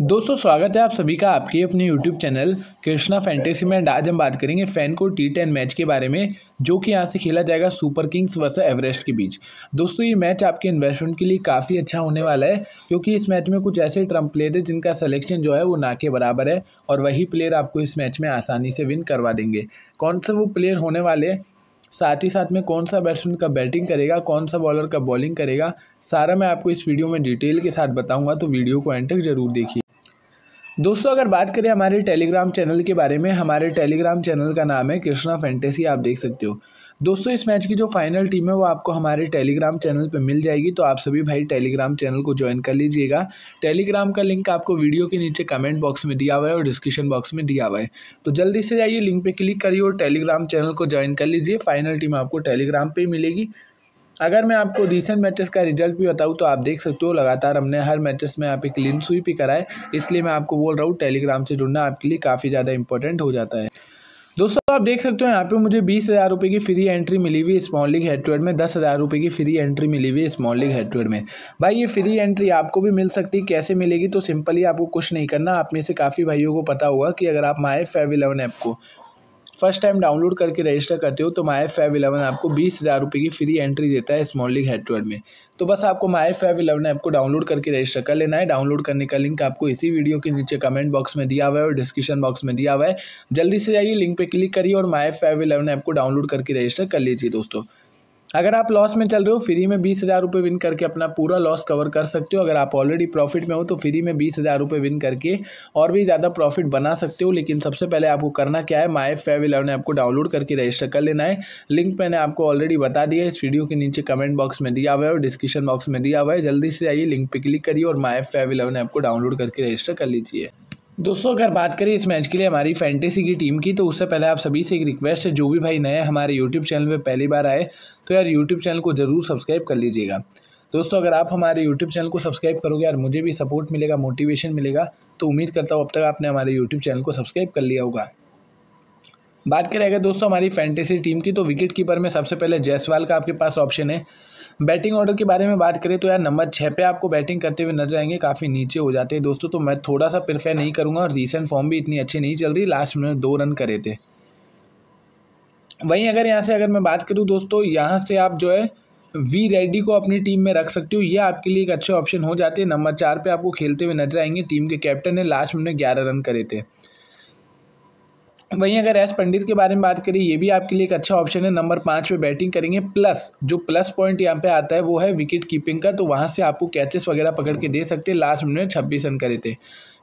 दोस्तों स्वागत है आप सभी का आपके अपने YouTube चैनल कृष्णा फैंटेसी में आज हम बात करेंगे फैन को टी टेन मैच के बारे में जो कि यहाँ से खेला जाएगा सुपर किंग्स वर्सेस एवरेस्ट के बीच दोस्तों ये मैच आपके इन्वेस्टमेंट के लिए काफ़ी अच्छा होने वाला है क्योंकि इस मैच में कुछ ऐसे ट्रम्प प्लेयर है जिनका सलेक्शन जो है वो ना के बराबर है और वही प्लेयर आपको इस मैच में आसानी से विन करवा देंगे कौन से वो प्लेयर होने वाले हैं साथ ही साथ में कौन सा बैट्समैन का बैटिंग करेगा कौन सा बॉलर का बॉलिंग करेगा सारा मैं आपको इस वीडियो में डिटेल के साथ बताऊंगा तो वीडियो को एंड तक जरूर देखिए दोस्तों अगर बात करें हमारे टेलीग्राम चैनल के बारे में हमारे टेलीग्राम चैनल का नाम है कृष्णा फैंटेसी आप देख सकते हो दोस्तों इस मैच की जो फाइनल टीम है वो आपको हमारे टेलीग्राम चैनल पर मिल जाएगी तो आप सभी भाई टेलीग्राम चैनल को ज्वाइन कर लीजिएगा टेलीग्राम का लिंक आपको वीडियो के नीचे कमेंट बॉक्स में दिया हुआ है और डिस्क्रिप्शन बॉक्स में दिया हुआ है तो जल्दी से जाइए लिंक पर क्लिक करिए और टेलीग्राम चैनल को ज्वाइन कर लीजिए फाइनल टीम आपको टेलीग्राम पर मिलेगी अगर मैं आपको रिसेंट मैचेस का रिजल्ट भी बताऊँ तो आप देख सकते हो लगातार हमने हर मैचेस में यहाँ पे क्लीन स्वीप ही कराए इसलिए मैं आपको बोल रहा हूँ टेलीग्राम से जुड़ना आपके लिए काफ़ी ज़्यादा इंपॉर्टेंट हो जाता है दोस्तों आप देख सकते हो यहाँ पे मुझे बीस हज़ार रुपये की फ्री एंट्री मिली हुई स्मॉल लीग हेडवेड में दस हज़ार रुपये की फ्री एंट्री मिली हुई स्मॉल लीग हेडवेड में भाई ये फ्री एंट्री आपको भी मिल सकती है कैसे मिलेगी तो सिंपली आपको कुछ नहीं करना आप में से काफ़ी भाइयों को पता होगा कि अगर आप माए फेव इलेवन ऐप को फर्स्ट टाइम डाउनलोड करके रजिस्टर करते हो तो माई फाइव इलेवन आपको बीस हज़ार रुपये की फ्री एंट्री देता है स्मॉल लीग हेडवर्ड में तो बस आपको माई फाइव इलेवन ऐप को डाउनलोड करके रजिस्टर कर लेना है डाउनलोड करने का लिंक आपको इसी वीडियो के नीचे कमेंट बॉक्स में दिया हुआ है और डिस्क्रिप्शन बॉक्स में दिया हुआ है जल्दी से जाइए लिंक पर क्लिक करिए और माई फाइव इलेवन ऐप को डाउनलोड करके रजिस्टर कर लीजिए दोस्तों अगर आप लॉस में चल रहे हो फ्री में बीस हज़ार रुपये विन करके अपना पूरा लॉस कवर कर सकते हो अगर आप ऑलरेडी प्रॉफिट में हो तो फ्री में बीस हज़ार रुपये विन करके और भी ज़्यादा प्रॉफिट बना सकते हो लेकिन सबसे पहले आपको करना क्या है माई फेव इलेवन ऐप को डाउनलोड करके रजिस्टर कर लेना है लिंक मैंने आपको ऑलरेडी बता दिया है इस वीडियो के नीचे कमेंट बॉक्स में दिया हुआ है और डिस्क्रिप्शन बॉक्स में दिया हुआ है जल्दी से आइए लिंक पर क्लिक करिए और माई फेव इलेवन ऐप को डाउनलोड करके रजिस्टर कर लीजिए दोस्तों अगर बात करें इस मैच के लिए हमारी फैंटेसी की टीम की तो उससे पहले आप सभी से एक रिक्वेस्ट है जो भी भाई नए हमारे यूट्यूब चैनल पे पहली बार आए तो यार यूट्यूब चैनल को ज़रूर सब्सक्राइब कर लीजिएगा दोस्तों अगर आप हमारे यूट्यूब चैनल को सब्सक्राइब करोगे यार मुझे भी सपोर्ट मिलेगा मोटिवेशन मिलेगा तो उम्मीद करता हूँ अब तक आपने हमारे यूट्यूब चैनल को सब्सक्राइब कर लिया होगा बात करें अगर दोस्तों हमारी फैंटेसी टीम की तो विकेट कीपर में सबसे पहले जयसवाल का आपके पास ऑप्शन है बैटिंग ऑर्डर के बारे में बात करें तो यार नंबर छः पे आपको बैटिंग करते हुए नजर आएंगे काफ़ी नीचे हो जाते हैं दोस्तों तो मैं थोड़ा सा प्रिफेयर नहीं करूँगा और रिसेंट फॉर्म भी इतनी अच्छी नहीं चल रही लास्ट में दो रन करे थे वहीं अगर यहाँ से अगर मैं बात करूँ दोस्तों यहाँ से आप जो है वी रेड्डी को अपनी टीम में रख सकते हो ये आपके लिए एक अच्छे ऑप्शन हो जाते हैं नंबर चार पे आपको खेलते हुए नजर आएंगे टीम के कैप्टन ने लास्ट में ग्यारह रन करे थे वहीं अगर एस पंडित के बारे में बात करें ये भी आपके लिए एक अच्छा ऑप्शन है नंबर पाँच पे बैटिंग करेंगे प्लस जो प्लस पॉइंट यहाँ पे आता है वो है विकेट कीपिंग का तो वहाँ से आपको कैचेस वगैरह पकड़ के दे सकते हैं लास्ट मिनट में छब्बीस रन करे थे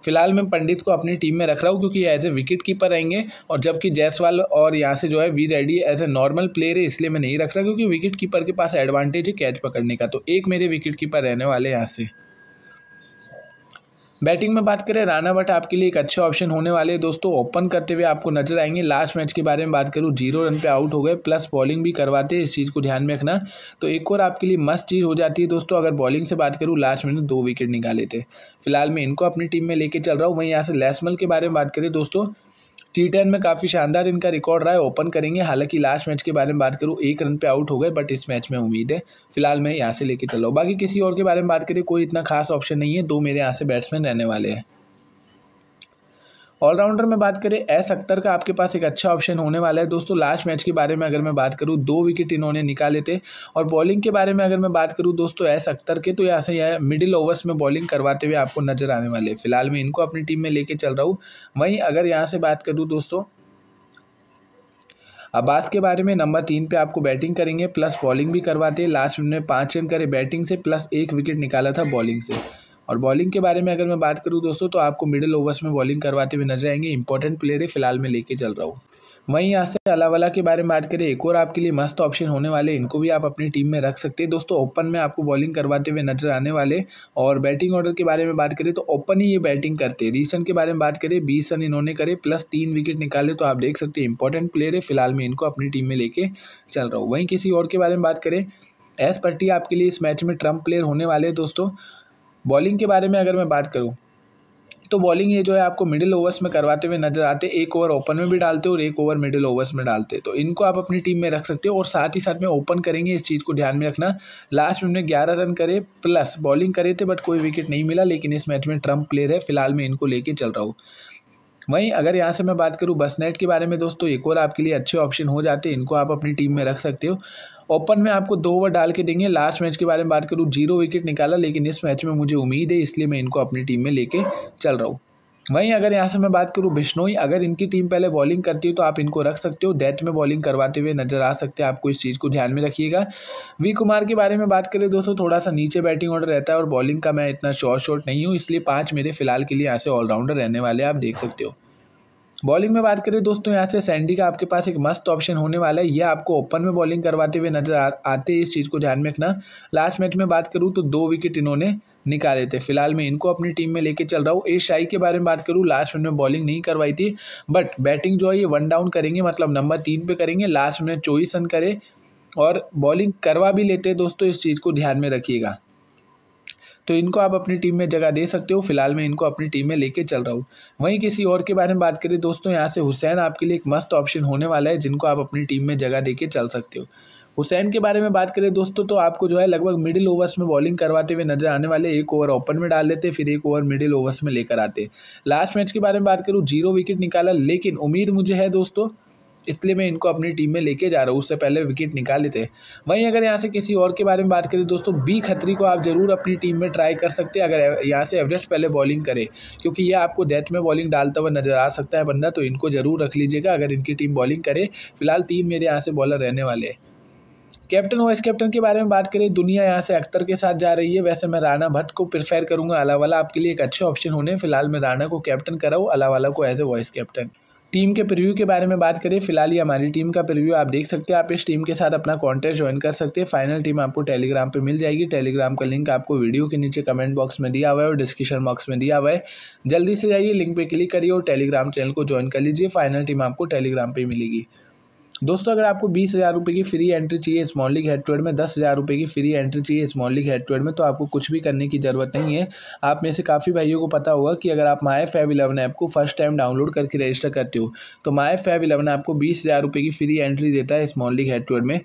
फिलहाल मैं पंडित को अपनी टीम में रख रहा हूँ क्योंकि एज ए विकेट कीपर रहेंगे और जबकि जयसवाल और यहाँ से जो है वी रेडी एज ए नॉर्मल प्लेयर है इसलिए मैं नहीं रख रहा क्योंकि विकेट कीपर के पास एडवांटेज है कैच पकड़ने का तो एक मेरे विकेट कीपर रहने वाले यहाँ से बैटिंग में बात करें राणा भट्ट आपके लिए एक अच्छे ऑप्शन होने वाले दोस्तों ओपन करते हुए आपको नजर आएंगे लास्ट मैच के बारे में बात करूँ जीरो रन पे आउट हो गए प्लस बॉलिंग भी करवाते इस चीज़ को ध्यान में रखना तो एक और आपके लिए मस्त चीज़ हो जाती है दोस्तों अगर बॉलिंग से बात करूँ लास्ट में दो विकेट निकाले थे फिलहाल मैं इनको अपनी टीम में लेके चल रहा हूँ वहीं यहाँ से लेसमल के बारे में बात करें दोस्तों टी टेन में काफ़ी शानदार इनका रिकॉर्ड रहा है ओपन करेंगे हालांकि लास्ट मैच के बारे में बात करूँ एक रन पे आउट हो गए बट इस मैच में उम्मीद है फिलहाल मैं यहाँ से लेके चला बाकी किसी और के बारे में बात करें कोई इतना खास ऑप्शन नहीं है दो मेरे यहाँ से बैट्समैन रहने वाले हैं ऑलराउंडर में बात करें एस अख्तर का आपके पास एक अच्छा ऑप्शन होने वाला है दोस्तों लास्ट मैच के बारे में अगर मैं बात करूँ दो विकेट इन्होंने निकाले थे और बॉलिंग के बारे में अगर मैं बात करूँ दोस्तों एस अख्तर के तो यहाँ से यह मिडिल ओवर्स में बॉलिंग करवाते हुए आपको नजर आने वाले हैं फिलहाल मैं इनको अपनी टीम में लेके चल रहा हूँ वहीं अगर यहाँ से बात करूँ दोस्तों अब्बास के बारे में नंबर तीन पे आपको बैटिंग करेंगे प्लस बॉलिंग भी करवाते हैं लास्ट में पाँच रन करे बैटिंग से प्लस एक विकेट निकाला था बॉलिंग से और बॉलिंग के बारे में अगर मैं बात करूँ दोस्तों तो आपको मिडिल ओवर्स में बॉलिंग करवाते हुए नजर आएंगे इंपॉर्टेंट प्लेयर है फिलहाल मैं लेके चल रहा हूँ वहीं यहाँ से अलावला के बारे में बात करें एक और आपके लिए मस्त ऑप्शन होने वाले इनको भी आप अपनी टीम में रख सकते हैं दोस्तों ओपन में आपको बॉलिंग करवाते हुए नजर आने वाले और बैटिंग ऑर्डर के बारे में बात करें तो ओपन ही ये बैटिंग करते हैं रीसन के बारे में बात करें बीस रन इन्होंने करे प्लस तीन विकेट निकाले तो आप देख सकते हैं इंपॉर्टेंट प्लेयर है फिलहाल मैं इनको अपनी टीम में लेके चल रहा हूँ वहीं किसी और के बारे में बात करें एस पट्टी आपके लिए इस मैच में ट्रम्प प्लेयर होने वाले दोस्तों बॉलिंग के बारे में अगर मैं बात करूँ तो बॉलिंग ये जो है आपको मिडिल ओवर्स में करवाते हुए नजर आते एक ओवर ओपन में भी डालते और एक ओवर मिडिल ओवर्स में डालते तो इनको आप अपनी टीम में रख सकते हो और साथ ही साथ में ओपन करेंगे इस चीज़ को ध्यान में रखना लास्ट में हमने ग्यारह रन करे प्लस बॉलिंग करे थे बट कोई विकेट नहीं मिला लेकिन इस मैच में ट्रम्प प्लेयर है फिलहाल मैं इनको लेके चल रहा हूँ वहीं अगर यहाँ से मैं बात करूँ बस नेट के बारे में दोस्तों एक और आपके लिए अच्छे ऑप्शन हो जाते हैं इनको आप अपनी टीम में रख सकते हो ओपन में आपको दो ओवर डाल के देंगे लास्ट मैच के बारे में बात करूँ जीरो विकेट निकाला लेकिन इस मैच में मुझे उम्मीद है इसलिए मैं इनको अपनी टीम में लेके चल रहा हूँ वहीं अगर यहाँ से मैं बात करूँ बिश्नोई अगर इनकी टीम पहले बॉलिंग करती हो तो आप इनको रख सकते हो डेथ में बॉलिंग करवाते हुए नजर आ सकते हैं आपको इस चीज़ को ध्यान में रखिएगा वी कुमार के बारे में बात करें दोस्तों थोड़ा सा नीचे बैटिंग ऑर्डर रहता है और बॉलिंग का मैं इतना शॉर्ट शॉट नहीं हूँ इसलिए पाँच मेरे फिलहाल के लिए यहाँ से ऑलराउंडर रहने वाले आप देख सकते हो बॉलिंग में बात करें दोस्तों यहाँ से सैंडी का आपके पास एक मस्त ऑप्शन होने वाला है यह आपको ओपन में बॉलिंग करवाते हुए नजर आते इस चीज़ को ध्यान में रखना लास्ट मैच में बात करूँ तो दो विकेट इन्होंने निकाले थे फिलहाल मैं इनको अपनी टीम में लेके चल रहा हूँ ए शाही के बारे में बात करूँ लास्ट मिनट में बॉलिंग नहीं करवाई थी बट बैटिंग जो है ये वन डाउन करेंगे मतलब नंबर तीन पे करेंगे लास्ट मिनट चौबीस रन करे और बॉलिंग करवा भी लेते दोस्तों इस चीज़ को ध्यान में रखिएगा तो इनको आप अपनी टीम में जगह दे सकते हो फिलहाल मैं इनको अपनी टीम में लेके चल रहा हूँ वहीं किसी और के बारे में बात करें दोस्तों यहाँ से हुसैन आपके लिए एक मस्त ऑप्शन होने वाला है जिनको आप अपनी टीम में जगह दे चल सकते हो हुसैन के बारे में बात करें दोस्तों तो आपको जो है लगभग मिडिल ओवर्स में बॉलिंग करवाते हुए नजर आने वाले एक ओवर ओपन में डाल देते फिर एक ओवर मिडिल ओवर्स में लेकर आते लास्ट मैच के बारे में बात करूँ जीरो विकेट निकाला लेकिन उम्मीद मुझे है दोस्तों इसलिए मैं इनको अपनी टीम में लेके जा रहा हूँ उससे पहले विकेट निकाले थे वहीं अगर यहाँ से किसी और के बारे में बात करें दोस्तों बी खत्री को आप ज़रूर अपनी टीम में ट्राई कर सकते हैं अगर यहाँ से एवरेस्ट पहले बॉलिंग करे क्योंकि ये आपको डेथ में बॉलिंग डालता हुआ नजर आ सकता है बंदा तो इनको ज़रूर रख लीजिएगा अगर इनकी टीम बॉलिंग करे फिलहाल तीन मेरे यहाँ से बॉलर रहने वाले हैं कैप्टन वाइस कैप्टन के बारे में बात करें दुनिया यहाँ से अख्तर के साथ जा रही है वैसे मैं राणा भट्ट को प्रिफेयर करूँगा अलावाला आपके लिए एक अच्छे ऑप्शन होने फिलहाल मैं राणा को कैप्टन कराऊँ अलावाला को as a vice captain team के प्रिव्यू के बारे में बात करें फिलहाल ही हमारी टीम का प्रिव्यू आप देख सकते हैं आप इस टीम के साथ अपना कॉन्टेस्ट ज्वाइन कर सकते हैं फाइनल टीम आपको टेलीग्राम पे मिल जाएगी टेलीग्राम का लिंक आपको वीडियो के नीचे कमेंट बॉक्स में दिया हुआ है और डिस्क्रिप्शन बॉक्स में दिया हुआ है जल्दी से जाइए लिंक पर क्लिक करिए और टेलीग्राम चैनल को ज्वाइन कर लीजिए फाइनल टीम आपको टेलीग्राम पर मिलेगी दोस्तों अगर आपको बीस हज़ार रुपये की फ्री एंट्री चाहिए small league head to head में दस हज़ार रुपये की फ्री एंट्री चाहिए small league head to head में तो आपको कुछ भी करने की ज़रूरत नहीं है आप में से काफ़ी भाइयों को पता होगा कि अगर आप माई फाइव इलेवन ऐप को फर्स्ट टाइम डाउनलोड करके रजिस्टर करते हो तो माई फैव इलेवन आपको बीस हज़ार रुपये की फ्री एंट्री देता है small league head to head में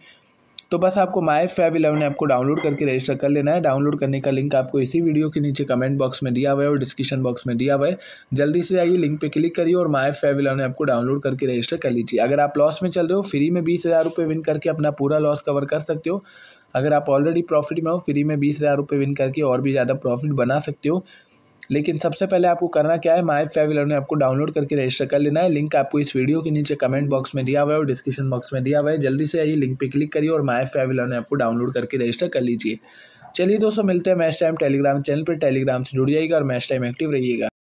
तो बस आपको माई फाइव इलेवन ऐप को डाउनलोड करके रजिस्टर कर लेना है डाउनलोड करने का लिंक आपको इसी वीडियो के नीचे कमेंट बॉक्स में दिया हुआ है और डिस्क्रिप्शन बॉक्स में दिया हुआ है जल्दी से आइए लिंक पर क्लिक करिए और माई फाइव इलेवन ऐप को डाउनलोड करके रजिस्टर कर लीजिए अगर आप लॉस में चल रहे हो फ्री में बीस हज़ार रुपये विन करके अपना पूरा लॉस कवर कर सकते हो अगर आप ऑलरेडी प्रॉफिट में हो फ्री में बीस हज़ार रुपये विन करके और भी ज़्यादा प्रॉफिट बना सकते हो लेकिन सबसे पहले आपको करना क्या है माई फाइव इलेवन आपको डाउनलोड करके रजिस्टर कर लेना है लिंक आपको इस वीडियो के नीचे कमेंट बॉक्स में दिया हुआ है और डिस्क्रिप्शन बॉक्स में दिया हुआ है जल्दी से आइए लिंक पर क्लिक करिए और माई फाइव इलेवन आपको डाउनलोड करके रजिस्टर कर लीजिए चलिए दोस्तों मिलते हैं मैच टाइम टेलीग्राम चैनल पर टेलीग्राम से जुड़ जाइएगा और मैच टाइम एक्टिव रहिएगा